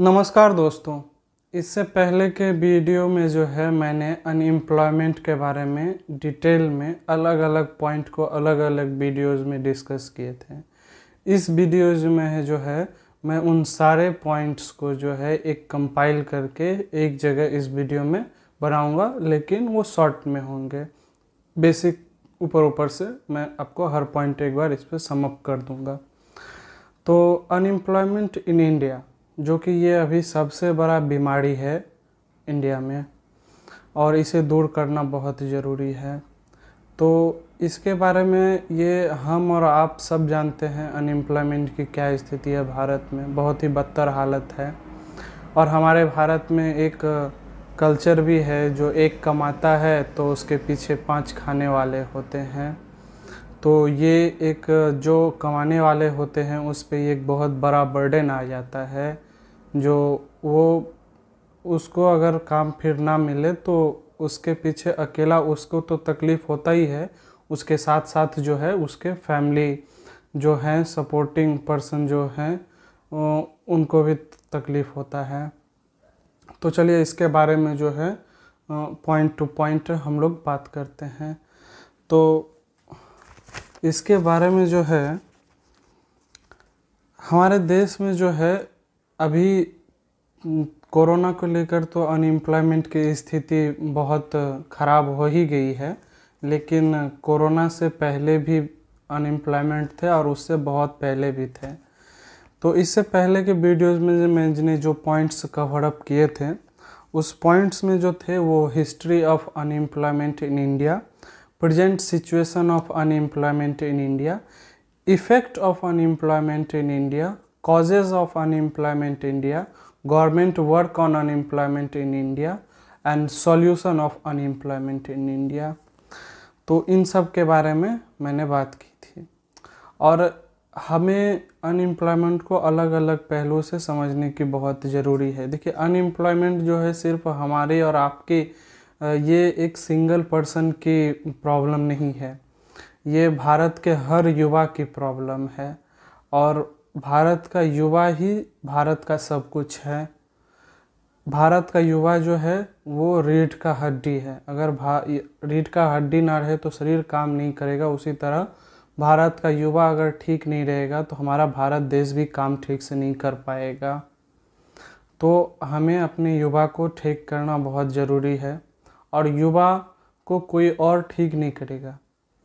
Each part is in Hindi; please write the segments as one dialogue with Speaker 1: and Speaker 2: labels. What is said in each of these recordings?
Speaker 1: नमस्कार दोस्तों इससे पहले के वीडियो में जो है मैंने अनएम्प्लॉयमेंट के बारे में डिटेल में अलग अलग पॉइंट को अलग अलग वीडियोस में डिस्कस किए थे इस वीडियोज में है जो है मैं उन सारे पॉइंट्स को जो है एक कंपाइल करके एक जगह इस वीडियो में बनाऊंगा लेकिन वो शॉर्ट में होंगे बेसिक ऊपर ऊपर से मैं आपको हर पॉइंट एक बार इस पर समअप कर दूंगा तो अनएम्प्लॉयमेंट इन इंडिया जो कि ये अभी सबसे बड़ा बीमारी है इंडिया में और इसे दूर करना बहुत ज़रूरी है तो इसके बारे में ये हम और आप सब जानते हैं अनएम्प्लॉयमेंट की क्या स्थिति है भारत में बहुत ही बदतर हालत है और हमारे भारत में एक कल्चर भी है जो एक कमाता है तो उसके पीछे पांच खाने वाले होते हैं तो ये एक जो कमाने वाले होते हैं उस पर एक बहुत बड़ा बर्डन आ जाता है जो वो उसको अगर काम फिर ना मिले तो उसके पीछे अकेला उसको तो तकलीफ़ होता ही है उसके साथ साथ जो है उसके फैमिली जो हैं सपोर्टिंग पर्सन जो हैं उनको भी तकलीफ़ होता है तो चलिए इसके बारे में जो है पॉइंट टू पॉइंट हम लोग बात करते हैं तो इसके बारे में जो है हमारे देश में जो है अभी कोरोना को लेकर तो अनएम्प्लॉयमेंट की स्थिति बहुत ख़राब हो ही गई है लेकिन कोरोना से पहले भी अनएम्प्लॉयमेंट थे और उससे बहुत पहले भी थे तो इससे पहले के वीडियोस में मैंने जो पॉइंट्स कवर अप किए थे उस पॉइंट्स में जो थे वो history of unemployment in India present situation of unemployment in India, effect of unemployment in India, causes of unemployment in India, government work on unemployment in India and solution of unemployment in India. तो इन सब के बारे में मैंने बात की थी और हमें अनएम्प्लॉयमेंट को अलग अलग पहलुओं से समझने की बहुत ज़रूरी है देखिए अनएम्प्लॉयमेंट जो है सिर्फ हमारे और आपके ये एक सिंगल पर्सन की प्रॉब्लम नहीं है ये भारत के हर युवा की प्रॉब्लम है और भारत का युवा ही भारत का सब कुछ है भारत का युवा जो है वो रीढ़ का हड्डी है अगर भा रीढ़ का हड्डी ना रहे तो शरीर काम नहीं करेगा उसी तरह भारत का युवा अगर ठीक नहीं रहेगा तो हमारा भारत देश भी काम ठीक से नहीं कर पाएगा तो हमें अपने युवा को ठीक करना बहुत ज़रूरी है और युवा को कोई और ठीक नहीं करेगा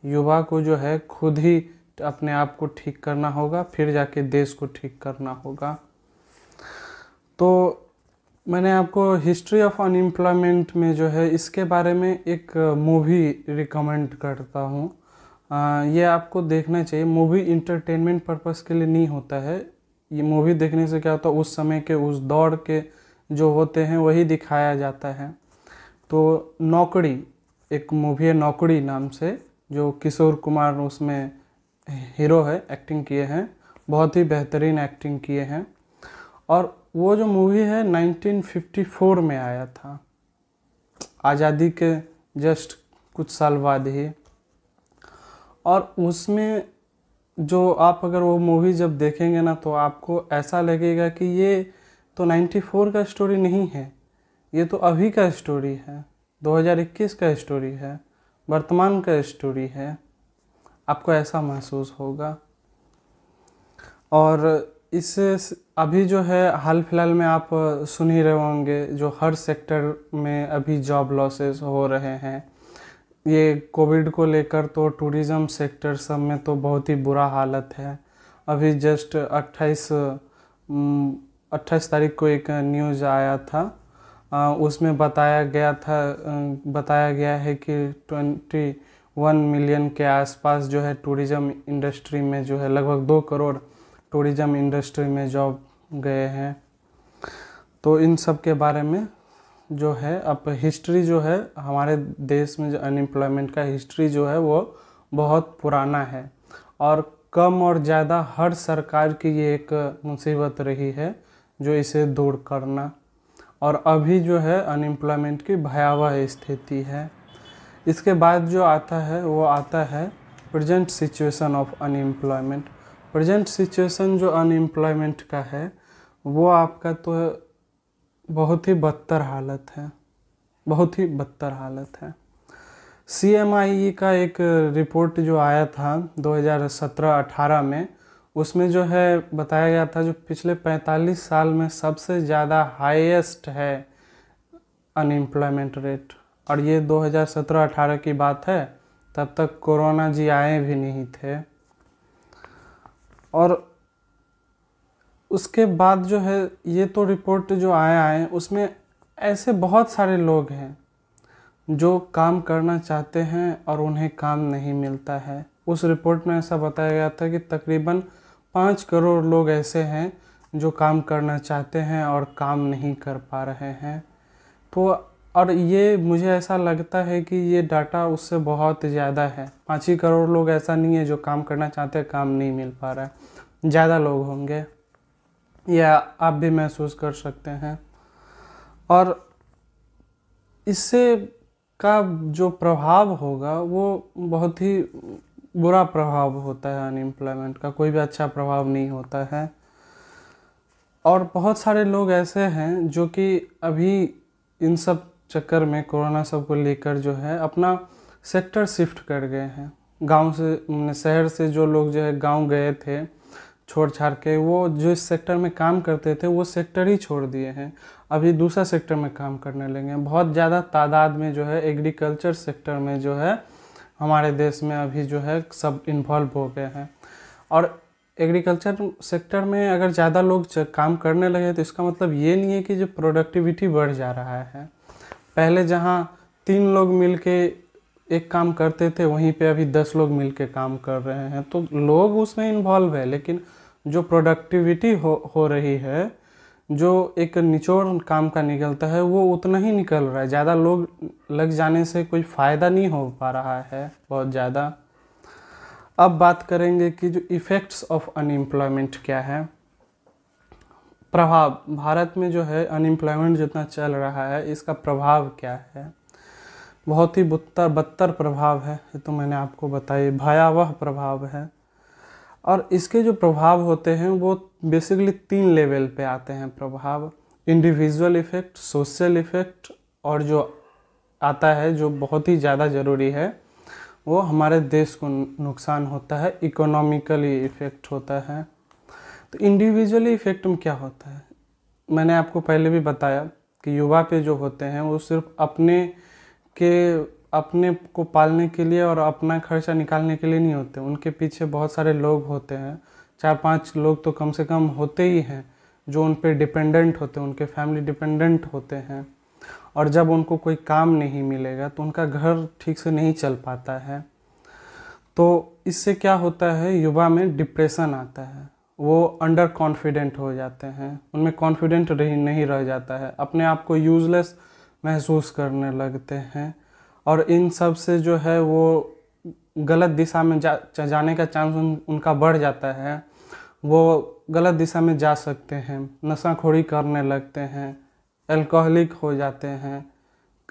Speaker 1: युवा को जो है खुद ही अपने आप को ठीक करना होगा फिर जाके देश को ठीक करना होगा तो मैंने आपको हिस्ट्री ऑफ अनएम्प्लॉयमेंट में जो है इसके बारे में एक मूवी रिकमेंड करता हूँ ये आपको देखना चाहिए मूवी इंटरटेनमेंट पर्पस के लिए नहीं होता है ये मूवी देखने से क्या होता है उस समय के उस दौड़ के जो होते हैं वही दिखाया जाता है तो नौकड़ी एक मूवी है नौकरी नाम से जो किशोर कुमार उसमें हीरो है एक्टिंग किए हैं बहुत ही बेहतरीन एक्टिंग किए हैं और वो जो मूवी है 1954 में आया था आज़ादी के जस्ट कुछ साल बाद ही और उसमें जो आप अगर वो मूवी जब देखेंगे ना तो आपको ऐसा लगेगा कि ये तो 94 का स्टोरी नहीं है ये तो अभी का स्टोरी है 2021 का स्टोरी है वर्तमान का स्टोरी है आपको ऐसा महसूस होगा और इस अभी जो है हाल फिलहाल में आप सुन ही रहे होंगे जो हर सेक्टर में अभी जॉब लॉसेस हो रहे हैं ये कोविड को लेकर तो टूरिज्म सेक्टर सब में तो बहुत ही बुरा हालत है अभी जस्ट 28 28 तारीख को एक न्यूज़ आया था उसमें बताया गया था बताया गया है कि ट्वेंटी वन मिलियन के आसपास जो है टूरिज़म इंडस्ट्री में जो है लगभग दो करोड़ टूरिज़म इंडस्ट्री में जॉब गए हैं तो इन सब के बारे में जो है अब हिस्ट्री जो है हमारे देश में जो अनएम्प्लॉयमेंट का हिस्ट्री जो है वो बहुत पुराना है और कम और ज़्यादा हर सरकार की ये एक मुसीबत रही है जो इसे दूर करना और अभी जो है अनएम्प्लॉयमेंट की भयावह स्थिति है इसके बाद जो आता है वो आता है present situation of unemployment present situation जो अनएम्प्लॉयमेंट का है वो आपका तो बहुत ही बदतर हालत है बहुत ही बदतर हालत है सी e का एक रिपोर्ट जो आया था 2017-18 में उसमें जो है बताया गया था जो पिछले 45 साल में सबसे ज़्यादा हाईएस्ट है अनएम्प्लॉयमेंट रेट और ये 2017-18 की बात है तब तक कोरोना जी आए भी नहीं थे और उसके बाद जो है ये तो रिपोर्ट जो आया है उसमें ऐसे बहुत सारे लोग हैं जो काम करना चाहते हैं और उन्हें काम नहीं मिलता है उस रिपोर्ट में ऐसा बताया गया था कि तकरीबन पाँच करोड़ लोग ऐसे हैं जो काम करना चाहते हैं और काम नहीं कर पा रहे हैं तो और ये मुझे ऐसा लगता है कि ये डाटा उससे बहुत ज़्यादा है पाँच ही करोड़ लोग ऐसा नहीं है जो काम करना चाहते हैं काम नहीं मिल पा रहा है ज़्यादा लोग होंगे या आप भी महसूस कर सकते हैं और इससे का जो प्रभाव होगा वो बहुत ही बुरा प्रभाव होता है अनएम्प्लॉयमेंट का कोई भी अच्छा प्रभाव नहीं होता है और बहुत सारे लोग ऐसे हैं जो कि अभी इन सब चक्कर में कोरोना सब को लेकर जो है अपना सेक्टर शिफ्ट कर गए हैं गांव से शहर से जो लोग जो है गांव गए थे छोड़ छाड़ के वो जो इस सेक्टर में काम करते थे वो सेक्टर ही छोड़ दिए हैं अभी दूसरा सेक्टर में काम करने लगे हैं बहुत ज़्यादा तादाद में जो है एग्रीकल्चर सेक्टर में जो है हमारे देश में अभी जो है सब इन्वॉल्व हो गए हैं और एग्रीकल्चर सेक्टर में अगर ज़्यादा लोग काम करने लगे तो इसका मतलब ये नहीं है कि जो प्रोडक्टिविटी बढ़ जा रहा है पहले जहाँ तीन लोग मिल के एक काम करते थे वहीं पे अभी दस लोग मिल के काम कर रहे हैं तो लोग उसमें इन्वॉल्व है लेकिन जो प्रोडक्टिविटी हो हो रही है जो एक निचोड़ काम का निकलता है वो उतना ही निकल रहा है ज़्यादा लोग लग जाने से कोई फ़ायदा नहीं हो पा रहा है बहुत ज़्यादा अब बात करेंगे कि जो इफ़ेक्ट्स ऑफ अनएम्प्लॉयमेंट क्या है प्रभाव भारत में जो है अनएम्प्लॉयमेंट जितना चल रहा है इसका प्रभाव क्या है बहुत ही बुत्तर बदतर प्रभाव है ये तो मैंने आपको बताया भयावह प्रभाव है और इसके जो प्रभाव होते हैं वो बेसिकली तीन लेवल पे आते हैं प्रभाव इंडिविजुअल इफ़ेक्ट सोशल इफ़ेक्ट और जो आता है जो बहुत ही ज़्यादा ज़रूरी है वो हमारे देश को नुकसान होता है इकोनॉमिकली इफ़ेक्ट होता है तो इंडिविजुअली इफ़ेक्ट में क्या होता है मैंने आपको पहले भी बताया कि युवा पे जो होते हैं वो सिर्फ अपने के अपने को पालने के लिए और अपना खर्चा निकालने के लिए नहीं होते उनके पीछे बहुत सारे लोग होते हैं चार पांच लोग तो कम से कम होते ही हैं जो उन पर डिपेंडेंट होते हैं उनके फैमिली डिपेंडेंट होते हैं और जब उनको कोई काम नहीं मिलेगा तो उनका घर ठीक से नहीं चल पाता है तो इससे क्या होता है युवा में डिप्रेशन आता है वो अंडर कॉन्फिडेंट हो जाते हैं उनमें कॉन्फिडेंट नहीं रह जाता है अपने आप को यूजलेस महसूस करने लगते हैं और इन सब से जो है वो गलत दिशा में जा जाने का चांस उन, उनका बढ़ जाता है वो गलत दिशा में जा सकते हैं नशाखोरी करने लगते हैं अल्कोहलिक हो जाते हैं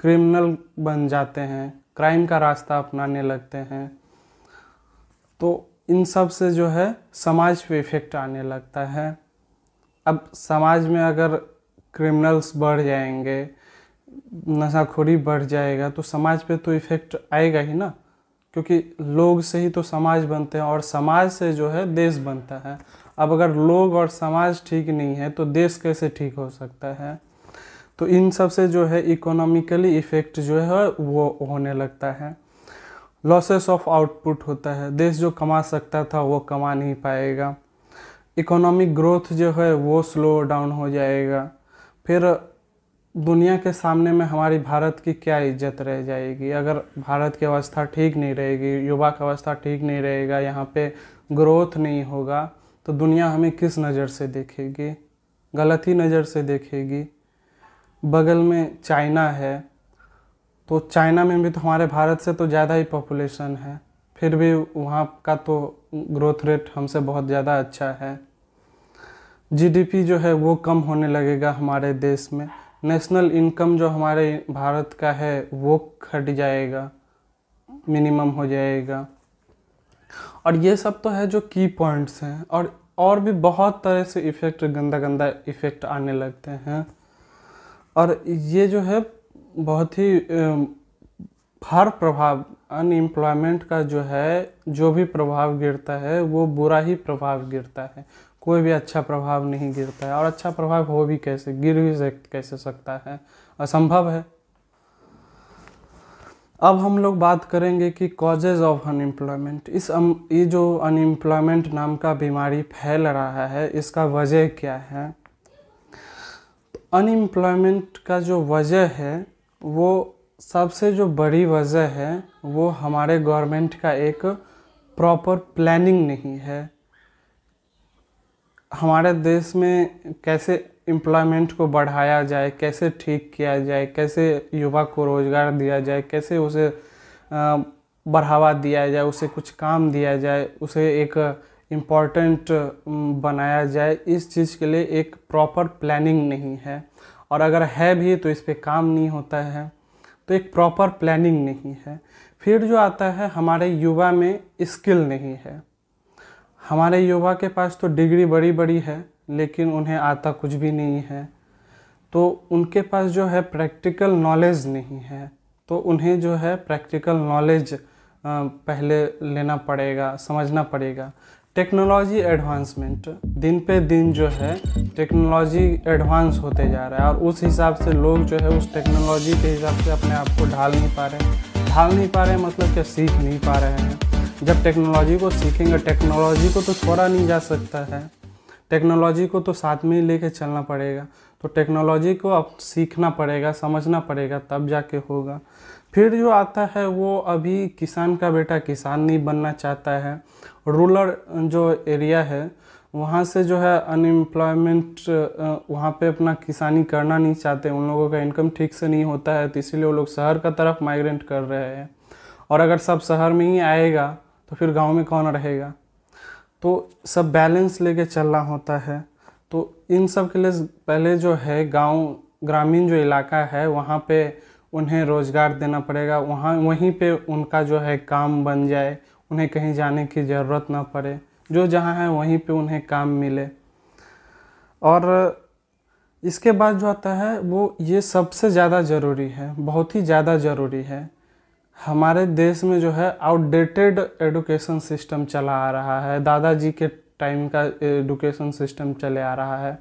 Speaker 1: क्रिमिनल बन जाते हैं क्राइम का रास्ता अपनाने लगते हैं तो इन सब से जो है समाज पे इफ़ेक्ट आने लगता है अब समाज में अगर क्रिमिनल्स बढ़ जाएंगे नशाखोरी बढ़ जाएगा तो समाज पे तो इफ़ेक्ट आएगा ही ना क्योंकि लोग से ही तो समाज बनते हैं और समाज से जो है देश बनता है अब अगर लोग और समाज ठीक नहीं है तो देश कैसे ठीक हो सकता है तो इन सब से जो है इकोनॉमिकली इफ़ेक्ट जो है वो होने लगता है लॉसेस ऑफ आउटपुट होता है देश जो कमा सकता था वो कमा नहीं पाएगा इकोनॉमिक ग्रोथ जो है वो स्लो डाउन हो जाएगा फिर दुनिया के सामने में हमारी भारत की क्या इज्जत रह जाएगी अगर भारत की अवस्था ठीक नहीं रहेगी युवा का अवस्था ठीक नहीं रहेगा यहाँ पे ग्रोथ नहीं होगा तो दुनिया हमें किस नज़र से देखेगी गलत ही नज़र से देखेगी बगल में चाइना है तो चाइना में भी तो हमारे भारत से तो ज़्यादा ही पॉपुलेशन है फिर भी वहाँ का तो ग्रोथ रेट हमसे बहुत ज़्यादा अच्छा है जीडीपी जो है वो कम होने लगेगा हमारे देश में नेशनल इनकम जो हमारे भारत का है वो घट जाएगा मिनिमम हो जाएगा और ये सब तो है जो की पॉइंट्स हैं और और भी बहुत तरह से इफ़ेक्ट गंदा गंदा इफ़ेक्ट आने लगते हैं और ये जो है बहुत ही हर प्रभाव अनएम्प्लॉयमेंट का जो है जो भी प्रभाव गिरता है वो बुरा ही प्रभाव गिरता है कोई भी अच्छा प्रभाव नहीं गिरता है और अच्छा प्रभाव हो भी कैसे गिर भी कैसे सकता है असंभव है अब हम लोग बात करेंगे कि कॉजेज ऑफ अनएम्प्लॉयमेंट इस ये जो अनएम्प्लॉयमेंट नाम का बीमारी फैल रहा है इसका वजह क्या है अनएम्प्लॉयमेंट का जो वजह है वो सबसे जो बड़ी वजह है वो हमारे गवर्नमेंट का एक प्रॉपर प्लानिंग नहीं है हमारे देश में कैसे एम्प्लॉयमेंट को बढ़ाया जाए कैसे ठीक किया जाए कैसे युवा को रोज़गार दिया जाए कैसे उसे बढ़ावा दिया जाए उसे कुछ काम दिया जाए उसे एक इम्पॉर्टेंट बनाया जाए इस चीज़ के लिए एक प्रॉपर प्लानिंग नहीं है और अगर है भी तो इस पर काम नहीं होता है तो एक प्रॉपर प्लानिंग नहीं है फिर जो आता है हमारे युवा में स्किल नहीं है हमारे युवा के पास तो डिग्री बड़ी बड़ी है लेकिन उन्हें आता कुछ भी नहीं है तो उनके पास जो है प्रैक्टिकल नॉलेज नहीं है तो उन्हें जो है प्रैक्टिकल नॉलेज पहले लेना पड़ेगा समझना पड़ेगा टेक्नोलॉजी एडवांसमेंट दिन पे दिन जो है टेक्नोलॉजी एडवांस होते जा रहा है और उस हिसाब से लोग जो है उस टेक्नोलॉजी के हिसाब से अपने आप को ढाल नहीं पा रहे ढाल नहीं पा रहे मतलब क्या सीख नहीं पा रहे हैं जब टेक्नोलॉजी को सीखेंगे टेक्नोलॉजी को तो छोड़ा नहीं जा सकता है टेक्नोलॉजी को तो साथ में ही लेके चलना पड़ेगा तो टेक्नोलॉजी को अब सीखना पड़ेगा समझना पड़ेगा तब जाके होगा फिर जो आता है वो अभी किसान का बेटा किसान नहीं बनना चाहता है रूरल जो एरिया है वहाँ से जो है अनएम्प्लॉयमेंट वहाँ पे अपना किसानी करना नहीं चाहते उन लोगों का इनकम ठीक से नहीं होता है तो इसीलिए वो लोग शहर का तरफ माइग्रेंट कर रहे हैं और अगर सब शहर में ही आएगा तो फिर गांव में कौन रहेगा तो सब बैलेंस लेके चलना होता है तो इन सब के लिए पहले जो है गांव ग्रामीण जो इलाका है वहाँ पे उन्हें रोज़गार देना पड़ेगा वहाँ वहीं पे उनका जो है काम बन जाए उन्हें कहीं जाने की ज़रूरत ना पड़े जो जहाँ है वहीं पे उन्हें काम मिले और इसके बाद जो आता है वो ये सबसे ज़्यादा ज़रूरी है बहुत ही ज़्यादा ज़रूरी है हमारे देश में जो है आउटडेटेड एडुकेशन सिस्टम चला आ रहा है दादाजी के टाइम का एडुकेशन सिस्टम चले आ रहा है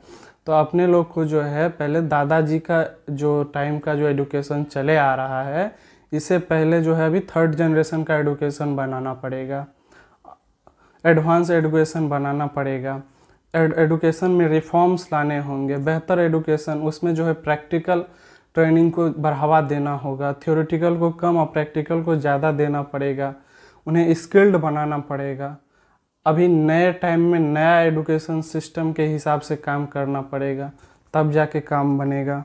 Speaker 1: तो अपने लोग को जो है पहले दादाजी का जो टाइम का जो एडुकेशन चले आ रहा है इससे पहले जो है अभी थर्ड जनरेशन का एडुकेशन बनाना पड़ेगा एडवांस एडुकेशन बनाना पड़ेगा एडुकेशन में रिफॉर्म्स लाने होंगे बेहतर एडुकेशन उसमें जो है प्रैक्टिकल ट्रेनिंग को बढ़ावा देना होगा थ्योरेटिकल को कम और प्रैक्टिकल को ज़्यादा देना पड़ेगा उन्हें स्किल्ड बनाना पड़ेगा अभी नए टाइम में नया एडुकेशन सिस्टम के हिसाब से काम करना पड़ेगा तब जाके काम बनेगा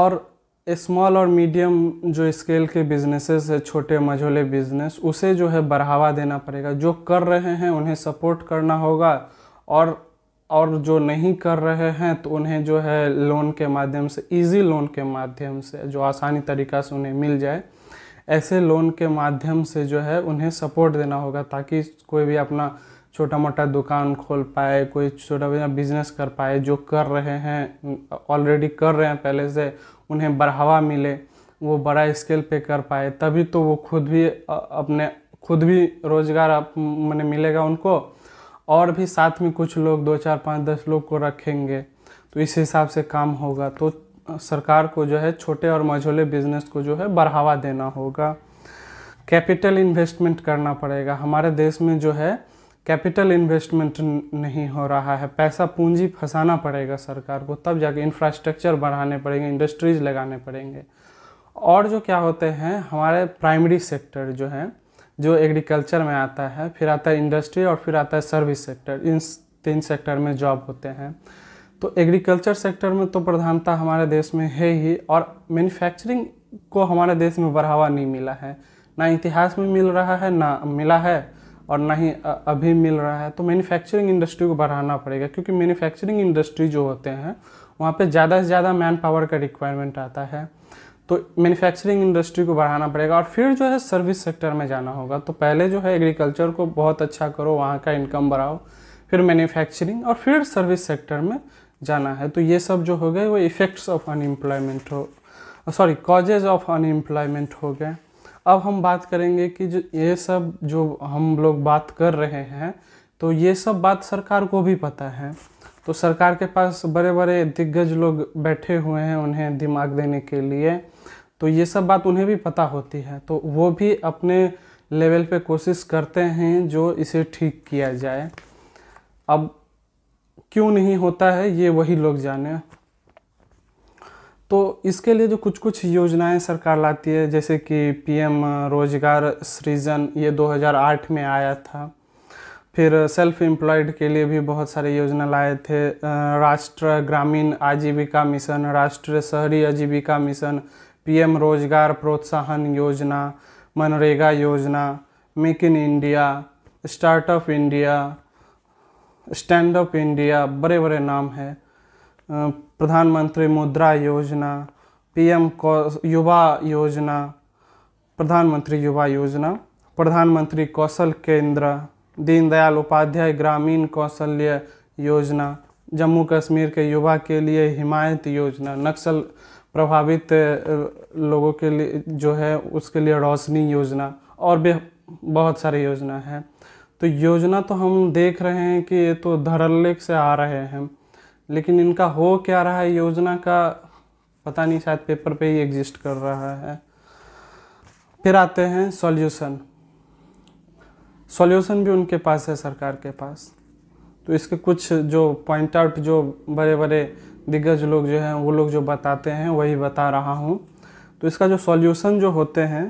Speaker 1: और स्मॉल और मीडियम जो स्केल के बिजनेसेस है छोटे मझोले बिजनेस उसे जो है बढ़ावा देना पड़ेगा जो कर रहे हैं उन्हें सपोर्ट करना होगा और और जो नहीं कर रहे हैं तो उन्हें जो है लोन के माध्यम से इजी लोन के माध्यम से जो आसानी तरीका से उन्हें मिल जाए ऐसे लोन के माध्यम से जो है उन्हें सपोर्ट देना होगा ताकि कोई भी अपना छोटा मोटा दुकान खोल पाए कोई छोटा मोटा बिजनेस कर पाए जो कर रहे हैं ऑलरेडी कर रहे हैं पहले से उन्हें बढ़ावा मिले वो बड़ा स्केल पे कर पाए तभी तो वो खुद भी अपने खुद भी रोज़गार मैंने मिलेगा उनको और भी साथ में कुछ लोग दो चार पाँच दस लोग को रखेंगे तो इस हिसाब से काम होगा तो सरकार को जो है छोटे और मझोले बिजनेस को जो है बढ़ावा देना होगा कैपिटल इन्वेस्टमेंट करना पड़ेगा हमारे देश में जो है कैपिटल इन्वेस्टमेंट नहीं हो रहा है पैसा पूंजी फंसाना पड़ेगा सरकार को तब जाके इंफ्रास्ट्रक्चर बढ़ाने पड़ेंगे इंडस्ट्रीज लगाने पड़ेंगे और जो क्या होते हैं हमारे प्राइमरी सेक्टर जो हैं जो एग्रीकल्चर में आता है फिर आता है इंडस्ट्री और फिर आता है सर्विस सेक्टर इन तीन सेक्टर में जॉब होते हैं तो एग्रीकल्चर सेक्टर में तो प्रधानता हमारे देश में है ही और मैन्युफैक्चरिंग को हमारे देश में बढ़ावा नहीं मिला है ना इतिहास में मिल रहा है ना मिला है और ना ही अभी मिल रहा है तो मैन्युफैक्चरिंग इंडस्ट्री को बढ़ाना पड़ेगा क्योंकि मैन्युफैक्चरिंग इंडस्ट्री जो होते हैं वहाँ पे ज़्यादा से ज़्यादा मैन पावर का रिक्वायरमेंट आता है तो मैन्युफैक्चरिंग इंडस्ट्री को बढ़ाना पड़ेगा और फिर जो है सर्विस सेक्टर में जाना होगा तो पहले जो है एग्रीकल्चर को बहुत अच्छा करो वहाँ का इनकम बढ़ाओ फिर मैन्युफैक्चरिंग और फिर सर्विस सेक्टर में जाना है तो ये सब जो हो गए वो इफ़ेक्ट्स ऑफ अनएम्प्लॉयमेंट हो सॉरी कॉजेज ऑफ अनएम्प्लॉयमेंट हो गए अब हम बात करेंगे कि जो ये सब जो हम लोग बात कर रहे हैं तो ये सब बात सरकार को भी पता है तो सरकार के पास बड़े बड़े दिग्गज लोग बैठे हुए हैं उन्हें दिमाग देने के लिए तो ये सब बात उन्हें भी पता होती है तो वो भी अपने लेवल पे कोशिश करते हैं जो इसे ठीक किया जाए अब क्यों नहीं होता है ये वही लोग जाने तो इसके लिए जो कुछ कुछ योजनाएं सरकार लाती है जैसे कि पीएम रोजगार सृजन ये 2008 में आया था फिर सेल्फ एम्प्लॉयड के लिए भी बहुत सारे योजना लाए थे राष्ट्र ग्रामीण आजीविका मिशन राष्ट्रीय शहरी आजीविका मिशन पीएम रोजगार प्रोत्साहन योजना मनरेगा योजना make in India startup India stand up India बड़े बड़े नाम हैं प्रधानमंत्री मुद्रा योजना पीएम युवा योजना प्रधानमंत्री युवा योजना प्रधानमंत्री कौशल केंद्र दीनदयाल उपाध्याय ग्रामीण कौशल्य योजना जम्मू कश्मीर के युवा के लिए हिमायत योजना नक्सल प्रभावित लोगों के लिए जो है उसके लिए रोशनी योजना और भी बहुत सारी योजना है तो योजना तो हम देख रहे हैं कि ये तो धड़ल्लेख से आ रहे हैं लेकिन इनका हो क्या रहा है योजना का पता नहीं शायद पेपर पे ही एग्जिस्ट कर रहा है फिर आते हैं सॉल्यूशन सॉल्यूशन भी उनके पास है सरकार के पास तो इसके कुछ जो पॉइंट आउट जो बड़े बड़े दिग्गज लोग जो हैं वो लोग जो बताते हैं वही बता रहा हूँ तो इसका जो सॉल्यूशन जो होते हैं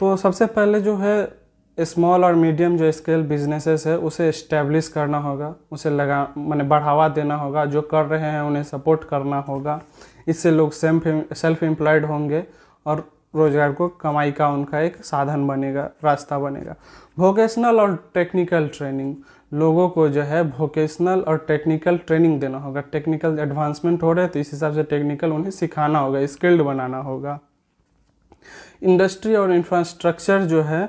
Speaker 1: तो सबसे पहले जो है स्मॉल और मीडियम जो स्केल बिजनेसेस है उसे इस्टेब्लिश करना होगा उसे लगा मैंने बढ़ावा देना होगा जो कर रहे हैं उन्हें सपोर्ट करना होगा इससे लोग सेल्फ सेल्फ एम्प्लॉयड होंगे और रोजगार को कमाई का उनका एक साधन बनेगा रास्ता बनेगा वोकेशनल और टेक्निकल ट्रेनिंग लोगों को जो है वोकेशनल और टेक्निकल ट्रेनिंग देना होगा टेक्निकल एडवांसमेंट हो रहा है तो इस हिसाब से टेक्निकल उन्हें सिखाना होगा स्किल्ड बनाना होगा इंडस्ट्री और इंफ्रास्ट्रक्चर जो है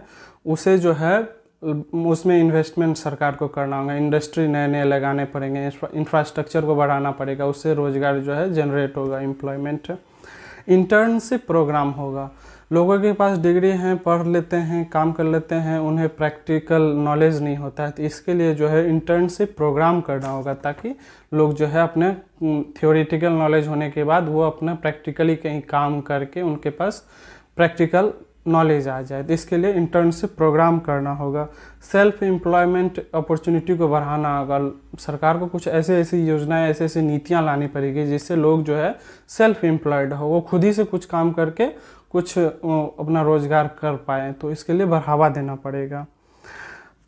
Speaker 1: उसे जो है उसमें इन्वेस्टमेंट सरकार को करना होगा इंडस्ट्री नए नए लगाने पड़ेंगे इंफ्रास्ट्रक्चर को बढ़ाना पड़ेगा उससे रोज़गार जो है जनरेट होगा एम्प्लॉयमेंट इंटर्नशिप प्रोग्राम होगा लोगों के पास डिग्री हैं पढ़ लेते हैं काम कर लेते हैं उन्हें प्रैक्टिकल नॉलेज नहीं होता है तो इसके लिए जो है इंटर्नशिप प्रोग्राम करना होगा ताकि लोग जो है अपने थियोरिटिकल नॉलेज होने के बाद वो अपना प्रैक्टिकली कहीं काम करके उनके पास प्रैक्टिकल नॉलेज आ जाए तो इसके लिए इंटर्नशिप प्रोग्राम करना होगा सेल्फ एम्प्लॉयमेंट अपॉर्चुनिटी को बढ़ाना होगा सरकार को कुछ ऐसे ऐसी योजनाएं ऐसे ऐसी नीतियां लानी पड़ेगी जिससे लोग जो है सेल्फ एम्प्लॉयड हो वो खुद ही से कुछ काम करके कुछ अपना रोजगार कर पाए तो इसके लिए बढ़ावा देना पड़ेगा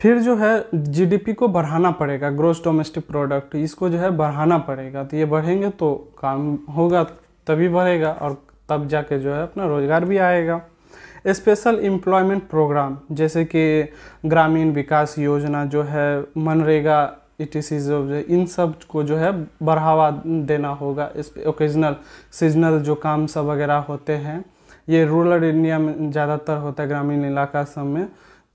Speaker 1: फिर जो है जीडीपी को बढ़ाना पड़ेगा ग्रोस डोमेस्टिक प्रोडक्ट इसको जो है बढ़ाना पड़ेगा तो ये बढ़ेंगे तो काम होगा तभी बढ़ेगा और तब जाके जो है अपना रोजगार भी आएगा स्पेशल एम्प्लॉयमेंट प्रोग्राम जैसे कि ग्रामीण विकास योजना जो है मनरेगा इटीसी जो है इन सब को जो है बढ़ावा देना होगा इस ओकेजनल सीजनल जो काम सब वगैरह होते हैं ये रूरल एरिया में ज़्यादातर होता है ग्रामीण इलाका सब में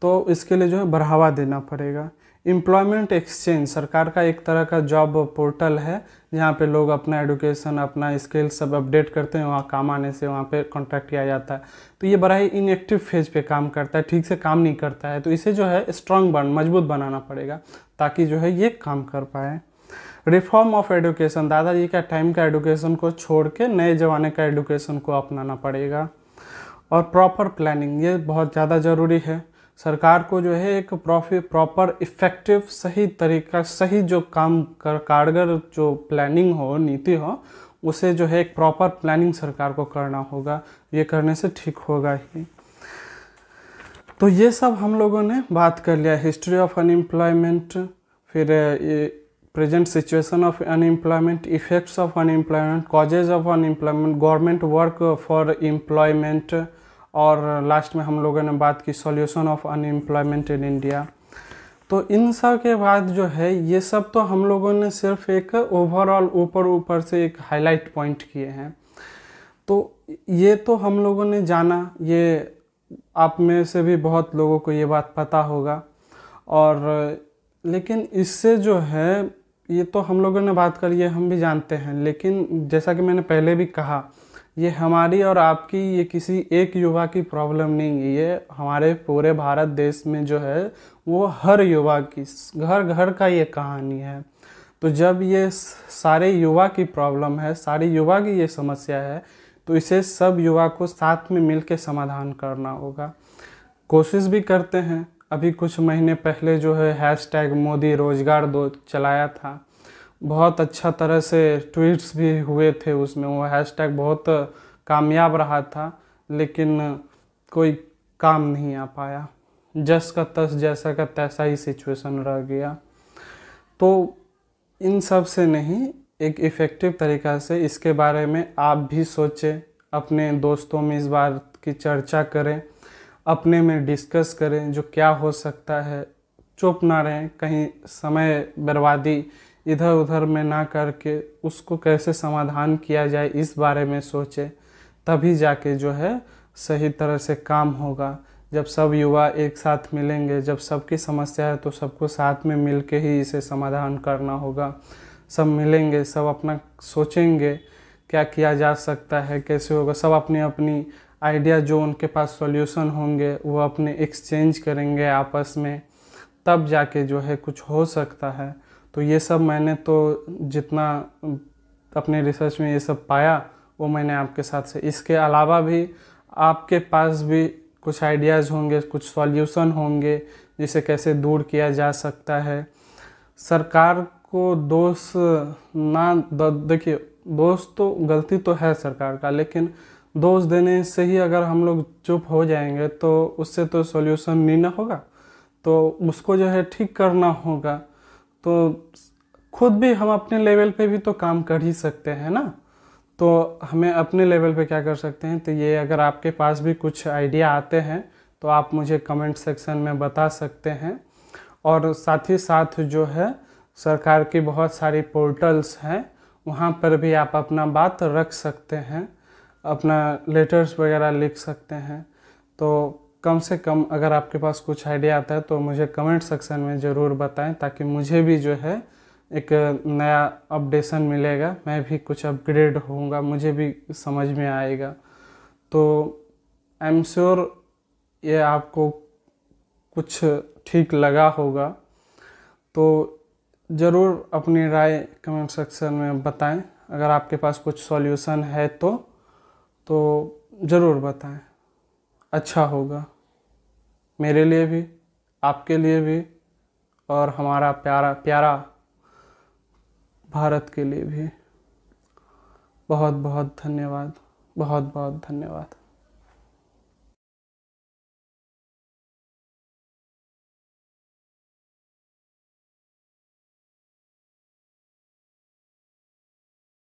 Speaker 1: तो इसके लिए जो है बढ़ावा देना पड़ेगा एम्प्लॉयमेंट एक्सचेंज सरकार का एक तरह का जॉब पोर्टल है जहाँ पे लोग अपना एडुकेशन अपना स्किल सब अपडेट करते हैं वहाँ काम आने से वहाँ पे कॉन्टैक्ट किया जाता है तो ये बड़ा ही इनएक्टिव फेज पे काम करता है ठीक से काम नहीं करता है तो इसे जो है स्ट्रांग बन मजबूत बनाना पड़ेगा ताकि जो है ये काम कर पाए रिफॉर्म ऑफ एडुकेशन दादाजी का टाइम का एडुकेशन को छोड़ के नए जमाने का एडुकेशन को अपनाना पड़ेगा और प्रॉपर प्लानिंग ये बहुत ज़्यादा ज़रूरी है सरकार को जो है एक प्रॉफिट प्रॉपर इफ़ेक्टिव सही तरीका सही जो काम कर कारगर जो प्लानिंग हो नीति हो उसे जो है एक प्रॉपर प्लानिंग सरकार को करना होगा ये करने से ठीक होगा ही तो ये सब हम लोगों ने बात कर लिया हिस्ट्री ऑफ अनएम्प्लॉयमेंट फिर ये present situation of unemployment effects of unemployment causes of unemployment government work for employment और लास्ट में हम लोगों ने बात की solution of unemployment in India तो इन सब के बाद जो है ये सब तो हम लोगों ने सिर्फ एक ओवरऑल ऊपर ऊपर से एक हाईलाइट पॉइंट किए हैं तो ये तो हम लोगों ने जाना ये आप में से भी बहुत लोगों को ये बात पता होगा और लेकिन इससे जो है ये तो हम लोगों ने बात करी है हम भी जानते हैं लेकिन जैसा कि मैंने पहले भी कहा ये हमारी और आपकी ये किसी एक युवा की प्रॉब्लम नहीं है ये हमारे पूरे भारत देश में जो है वो हर युवा की घर घर का ये कहानी है तो जब ये सारे युवा की प्रॉब्लम है सारे युवा की ये समस्या है तो इसे सब युवा को साथ में मिल समाधान करना होगा कोशिश भी करते हैं अभी कुछ महीने पहले जो है हैश मोदी रोज़गार दो चलाया था बहुत अच्छा तरह से ट्वीट्स भी हुए थे उसमें वो हैशटैग बहुत कामयाब रहा था लेकिन कोई काम नहीं आ पाया जस का तस जैसा का तैसा ही सिचुएशन रह गया तो इन सब से नहीं एक इफ़ेक्टिव तरीक़ा से इसके बारे में आप भी सोचें अपने दोस्तों में इस बात की चर्चा करें अपने में डिस्कस करें जो क्या हो सकता है चुप ना रहें कहीं समय बर्बादी इधर उधर में ना करके उसको कैसे समाधान किया जाए इस बारे में सोचे तभी जाके जो है सही तरह से काम होगा जब सब युवा एक साथ मिलेंगे जब सबकी समस्या है तो सबको साथ में मिल के ही इसे समाधान करना होगा सब मिलेंगे सब अपना सोचेंगे क्या किया जा सकता है कैसे होगा सब अपनी अपनी आइडिया जो उनके पास सॉल्यूशन होंगे वो अपने एक्सचेंज करेंगे आपस में तब जाके जो है कुछ हो सकता है तो ये सब मैंने तो जितना अपने रिसर्च में ये सब पाया वो मैंने आपके साथ से इसके अलावा भी आपके पास भी कुछ आइडियाज़ होंगे कुछ सॉल्यूशन होंगे जिसे कैसे दूर किया जा सकता है सरकार को दोष ना देखिए दोष तो गलती तो है सरकार का लेकिन दोष देने से ही अगर हम लोग चुप हो जाएंगे तो उससे तो सॉल्यूशन नहीं ना होगा तो उसको जो है ठीक करना होगा तो खुद भी हम अपने लेवल पे भी तो काम कर ही सकते हैं ना तो हमें अपने लेवल पे क्या कर सकते हैं तो ये अगर आपके पास भी कुछ आइडिया आते हैं तो आप मुझे कमेंट सेक्शन में बता सकते हैं और साथ ही साथ जो है सरकार की बहुत सारी पोर्टल्स हैं वहाँ पर भी आप अपना बात रख सकते हैं अपना लेटर्स वगैरह लिख सकते हैं तो कम से कम अगर आपके पास कुछ आइडिया आता है तो मुझे कमेंट सेक्शन में ज़रूर बताएं ताकि मुझे भी जो है एक नया अपडेशन मिलेगा मैं भी कुछ अपग्रेड होऊंगा मुझे भी समझ में आएगा तो आई एम श्योर ये आपको कुछ ठीक लगा होगा तो ज़रूर अपनी राय कमेंट सेक्शन में बताएं अगर आपके पास कुछ सॉल्यूशन है तो तो ज़रूर बताएं अच्छा होगा मेरे लिए भी आपके लिए भी और हमारा प्यारा प्यारा भारत के लिए भी बहुत बहुत धन्यवाद बहुत बहुत धन्यवाद